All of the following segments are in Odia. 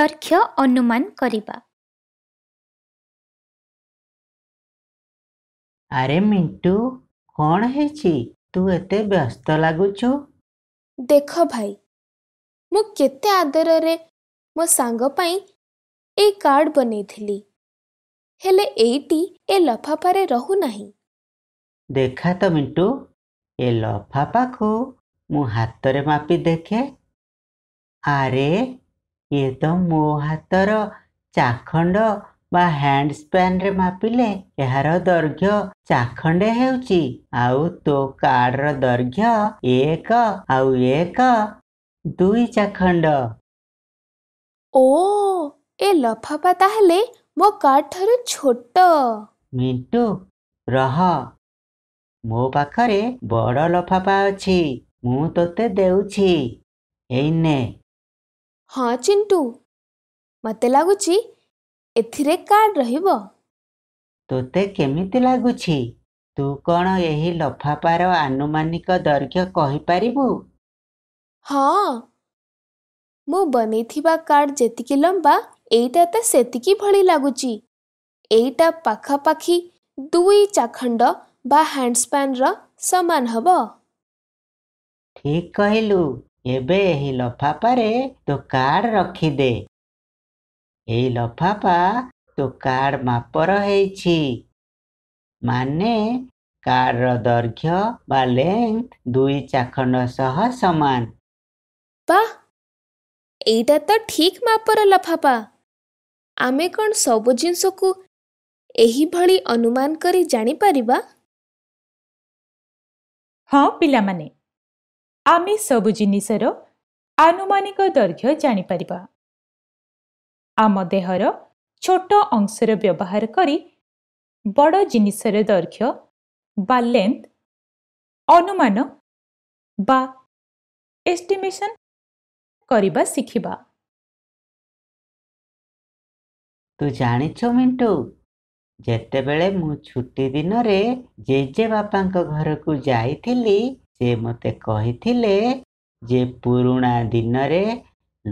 ଦୈର୍ଘ୍ୟ ଅନୁମାନ କରିବା ଆରେ ମିଣ୍ଟୁ କ'ଣ ହେଇଛି ତୁ ଏତେ ବ୍ୟସ୍ତ ଲାଗୁଛୁ ଦେଖ ଭାଇ ମୁଁ କେତେ ଆଦରରେ ମୋ ସାଙ୍ଗ ପାଇଁ ଏଇ କାର୍ଡ଼ ବନେଇଥିଲି ହେଲେ ଏଇଟି ଏ ଲଫାପାରେ ରହୁନାହିଁ ଦେଖା ତ ମିଣ୍ଟୁ ଏ ଲଫାପାକୁ ମୁଁ ହାତରେ ମାପି ଦେଖେ ଆରେ ଇଏ ତ ମୋ ହାତର ଚାଖଣ୍ଡ ବା ହ୍ୟାଣ୍ଡ ସ୍ପ୍ୟାନ୍ରେ ମାପିଲେ ଏହାର ଦୈର୍ଘ୍ୟ ଚାଖଣ୍ଡେ ହେଉଛି ଆଉ ତୋ କାର୍ଡ଼ର ଦୈର୍ଘ୍ୟ ଏକ ଆଉ ଏକ ଦୁଇ ଚାଖଣ୍ଡ ଓ ଏ ଲଫାପା ତାହେଲେ ମୋ କାର୍ଡ଼ ଠାରୁ ଛୋଟ ମିଣ୍ଟୁ ରହ ମୋ ପାଖରେ ବଡ଼ ଲଫାପା ଅଛି ମୁଁ ତୋତେ ଦେଉଛି ଏଇନେ ହଁ ଚିଣ୍ଟୁ ମୋତେ ଲାଗୁଛି ଏଥିରେ କାର୍ଡ ରହିବ ତୋତେ କେମିତି ଲାଗୁଛି ତୁ କ'ଣ ଏହି ଲଫାପାର ଆନୁମାନିକ ଦୈର୍ଘ୍ୟ କହିପାରିବୁ ହଁ ମୁଁ ବନେଇଥିବା କାର୍ଡ ଯେତିକି ଲମ୍ବା ଏଇଟା ତ ସେତିକି ଭଳି ଲାଗୁଛି ଏଇଟା ପାଖାପାଖି ଦୁଇ ଚାଖଣ୍ଡ ବା ହ୍ୟାଣ୍ଡସ୍ପ୍ୟାନ୍ର ସମାନ ହେବ ଠିକ କହିଲୁ ଏବେ ଏହି ଲଫାପାରେ ତୋ କାର୍ଡ଼ ରଖିଦେ ଏହି ଲଫାପା ତୋ କାର୍ଡ଼ ମାପର ହେଇଛି ମାନେ କାର୍ଡ଼ର ଦୈର୍ଘ୍ୟ ବା ଲେଙ୍କ ଦୁଇ ଚାଖଣ୍ଡ ସହ ସମାନ ବା ଏଇଟା ତ ଠିକ୍ ମାପର ଲଫାପା ଆମେ କ'ଣ ସବୁ ଜିନିଷକୁ ଏହିଭଳି ଅନୁମାନ କରି ଜାଣିପାରିବା ହଁ ପିଲାମାନେ ଆମେ ସବୁ ଜିନିଷର ଆନୁମାନିକ ଦୈର୍ଘ୍ୟ ଜାଣିପାରିବା ଆମ ଦେହର ଛୋଟ ଅଂଶର ବ୍ୟବହାର କରି ବଡ଼ ଜିନିଷର ଦୈର୍ଘ୍ୟ ବା ଲେନ୍ଥ ଅନୁମାନ ବା ଏଷ୍ଟିମେସନ୍ କରିବା ଶିଖିବା ତୁ ଜାଣିଛୁ ମିଣ୍ଟୁ ଯେତେବେଳେ ମୁଁ ଛୁଟି ଦିନରେ ଜେଜେବାପାଙ୍କ ଘରକୁ ଯାଇଥିଲି ସେ ମୋତେ କହିଥିଲେ ଯେ ପୁରୁଣା ଦିନରେ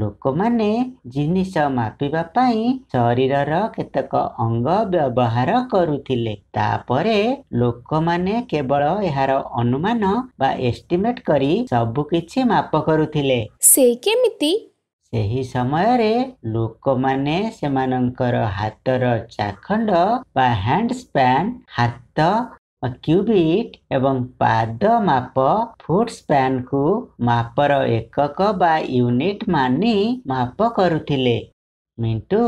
ଲୋକମାନେ ଜିନିଷ ମାପିବା ପାଇଁ ଶରୀରର କେତେକ ଅଙ୍ଗ ବ୍ୟବହାର କରୁଥିଲେ ତାପରେ ଲୋକମାନେ କେବଳ ଏହାର ଅନୁମାନ ବା ଏଷ୍ଟିମେଟ କରି ସବୁ କିଛି ମାପ କରୁଥିଲେ ସେ କେମିତି ସେହି ସମୟରେ ଲୋକମାନେ ସେମାନଙ୍କର ହାତର ଚାଖଣ୍ଡ ବା ହ୍ୟାଣ୍ଡ ସ୍ପ୍ୟାନ୍ ହାତ କ୍ୟୁବିକ୍ ଏବଂ ପାଦ ମାପ ଫୁଟ୍ ସ୍ପ୍ୟାନ୍କୁ ମାପର ଏକକ ବା ୟୁନିଟ୍ ମାନି ମାପ କରୁଥିଲେ ମିଣ୍ଟୁ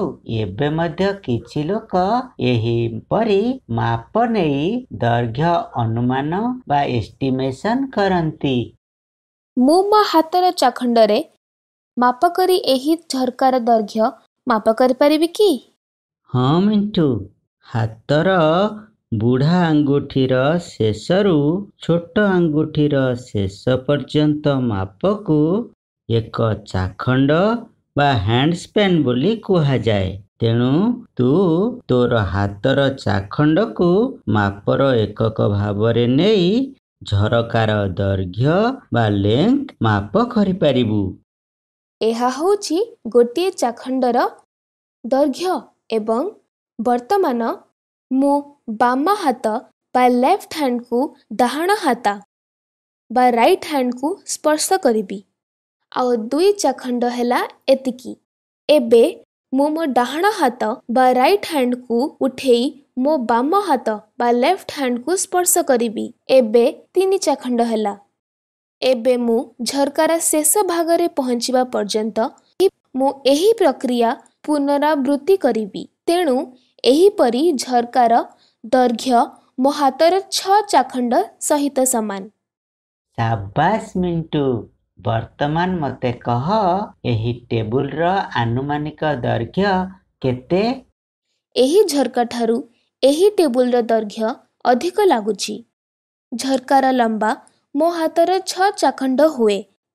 ଏବେ ମଧ୍ୟ କିଛି ଲୋକ ଏହିପରି ମାପ ନେଇ ଦୈର୍ଘ୍ୟ ଅନୁମାନ ବା ଏଷ୍ଟିମେସନ୍ କରନ୍ତି ମୁଁ ମୋ ହାତର ଚାଖଣ୍ଡରେ ମାପ କରି ଏହି ଝରକାର ଦୈର୍ଘ୍ୟ ମାପ କରିପାରିବି କି ହଁ ମିଣ୍ଟୁ ହାତର ବୁଢ଼ା ଆଙ୍ଗୁଠିର ଶେଷରୁ ଛୋଟ ଆଙ୍ଗୁଠିର ଶେଷ ପର୍ଯ୍ୟନ୍ତ ମାପକୁ ଏକ ଚାଖଣ୍ଡ ବା ହ୍ୟାଣ୍ଡସ୍ପ୍ୟାନ୍ ବୋଲି କୁହାଯାଏ ତେଣୁ ତୁ ତୋର ହାତର ଚାଖଣ୍ଡକୁ ମାପର ଏକକ ଭାବରେ ନେଇ ଝରକାର ଦୈର୍ଘ୍ୟ ବା ଲେଙ୍କ ମାପ କରିପାରିବୁ ଏହା ହେଉଛି ଗୋଟିଏ ଚାଖଣ୍ଡର ଦୈର୍ଘ୍ୟ ଏବଂ ବର୍ତ୍ତମାନ ମୁଁ ବାମ ହାତ ବା ଲେଫ୍ଟ ହ୍ୟାଣ୍ଡକୁ ଡାହାଣ ହାତ ବା ରାଇଟ୍ ହ୍ୟାଣ୍ଡକୁ ସ୍ପର୍ଶ କରିବି ଆଉ ଦୁଇ ଚାଖଣ୍ଡ ହେଲା ଏତିକି ଏବେ ମୁଁ ମୋ ଡାହାଣ ହାତ ବା ରାଇଟ୍ ହ୍ୟାଣ୍ଡକୁ ଉଠେଇ ମୋ ବାମ ହାତ ବା ଲେଫ୍ଟ ହ୍ୟାଣ୍ଡକୁ ସ୍ପର୍ଶ କରିବି ଏବେ ତିନି ଚାଖଣ୍ଡ ହେଲା ଏବେ ମୁଁ ଝରକାର ଶେଷ ଭାଗରେ ପହଞ୍ଚିବା ପର୍ଯ୍ୟନ୍ତ ମୁଁ ଏହି ପ୍ରକ୍ରିୟା ପୁନରାବୃତ୍ତି କରିବି ତେଣୁ ଏହିପରି ଝରକାର ଦୈର୍ଘ୍ୟ ମୋ ହାତର ଛଅ ଚାଖଣ୍ଡ ସହିତ ସମାନ ସାବାସ ମିଣ୍ଟୁ ବର୍ତ୍ତମାନ ମୋତେ କହ ଏହି ଟେବୁଲର ଆନୁମାନିକ ଦୈର୍ଘ୍ୟ କେତେ ଏହି ଝରକା ଠାରୁ ଏହି ଟେବୁଲର ଦୈର୍ଘ୍ୟ ଅଧିକ ଲାଗୁଛି ଝରକାର ଲମ୍ବା ମୋ ହାତର ଛଅ ଚାଖଣ୍ଡ ହୁଏ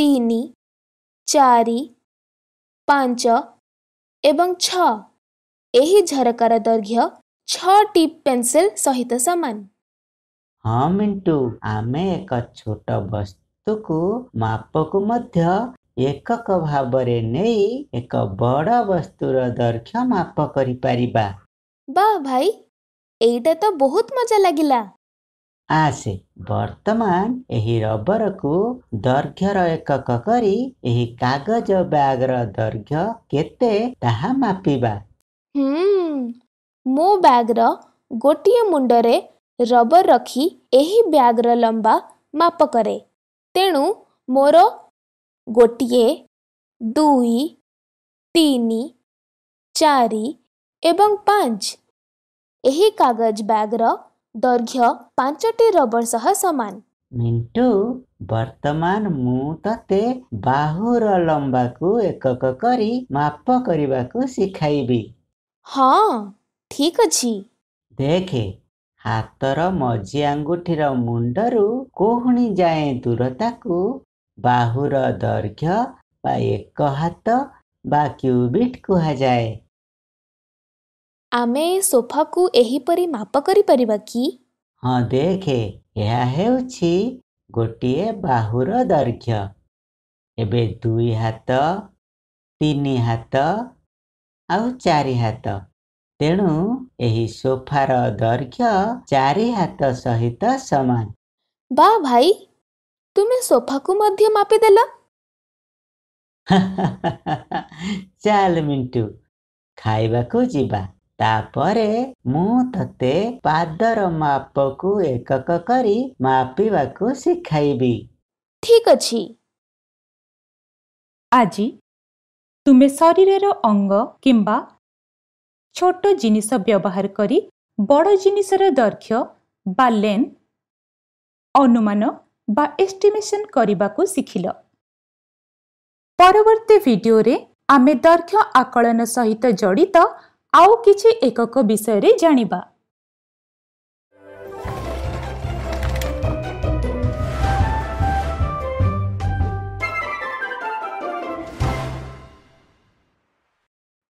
3 4 5 एवं 6 यही झरकारा दर्घ्य 6 टिप पेंसिल सहित सामान हां मिंटू हामी एकछोटो वस्तुको मापनको मध्य एकक भावरे नै एक बडा वस्तु र दर्घ्य मापन करी पारिबा बा भाई एइटा तो बहुत मजा लागिला ଆସେ ବର୍ତ୍ତମାନ ଏହି ରବରକୁ ଦୈର୍ଘ୍ୟର ଏକକ କରି ଏହି କାଗଜ ବ୍ୟାଗର ଦୈର୍ଘ୍ୟ କେତେ ତାହା ମାପିବା ମୋ ବ୍ୟାଗର ଗୋଟିଏ ମୁଣ୍ଡରେ ରବର ରଖି ଏହି ବ୍ୟାଗର ଲମ୍ବା ମାପ କରେ ତେଣୁ ମୋର ଗୋଟିଏ ଦୁଇ ତିନି ଚାରି ଏବଂ ପାଞ୍ଚ ଏହି କାଗଜ ବ୍ୟାଗର ଦୈର୍ଘ୍ୟ ପାଞ୍ଚଟି ରବର ସହ ସମାନ ମିଣ୍ଟୁ ବର୍ତ୍ତମାନ ମୁଁ ତତେ ବାହୁର ଲମ୍ବାକୁ ଏକକ କରି ମାପ କରିବାକୁ ଶିଖାଇବି ହଁ ଠିକ ଅଛି ଦେଖେ ହାତର ମଝି ଆଙ୍ଗୁଠିର ମୁଣ୍ଡରୁ କୋହଣୀ ଯାଏ ଦୂରତାକୁ ବାହୁର ଦୈର୍ଘ୍ୟ ବା ଏକ ହାତ ବା କ୍ୟୁବିଟ୍ କୁହାଯାଏ ଆମେ ସୋଫାକୁ ଏହିପରି ମାପ କରିପାରିବା କି ହଁ ଦେଖେ ଏହା ହେଉଛି ଗୋଟିଏ ବାହୁର ଦୈର୍ଘ୍ୟ ଏବେ ଦୁଇ ହାତ ତିନି ହାତ ଆଉ ଚାରି ହାତ ତେଣୁ ଏହି ସୋଫାର ଦୈର୍ଘ୍ୟ ଚାରି ହାତ ସହିତ ସମାନ ବା ଭାଇ ତୁମେ ସୋଫାକୁ ମଧ୍ୟ ମାପିଦେଲ ଚାଲ ମିଣ୍ଟୁ ଖାଇବାକୁ ଯିବା ତାପରେ ମୁଁ ତତେ ପାଦର ମାପକୁ ଏକକ କରି ମାପିବାକୁ ଶିଖାଇବି ଠିକ ଅଛି ଆଜି ତୁମେ ଶରୀରର ଅଙ୍ଗ କିମ୍ବା ଛୋଟ ଜିନିଷ ବ୍ୟବହାର କରି ବଡ଼ ଜିନିଷର ଦୈର୍ଘ୍ୟ ବା ଲେନ୍ ଅନୁମାନ ବା ଏଷ୍ଟିମେସନ୍ କରିବାକୁ ଶିଖିଲ ପରବର୍ତ୍ତୀ ଭିଡ଼ିଓରେ ଆମେ ଦୈର୍ଘ୍ୟ ଆକଳନ ସହିତ ଜଡ଼ିତ ଆଉ କିଛି ଏକକ ବିଷୟରେ ଜାଣିବା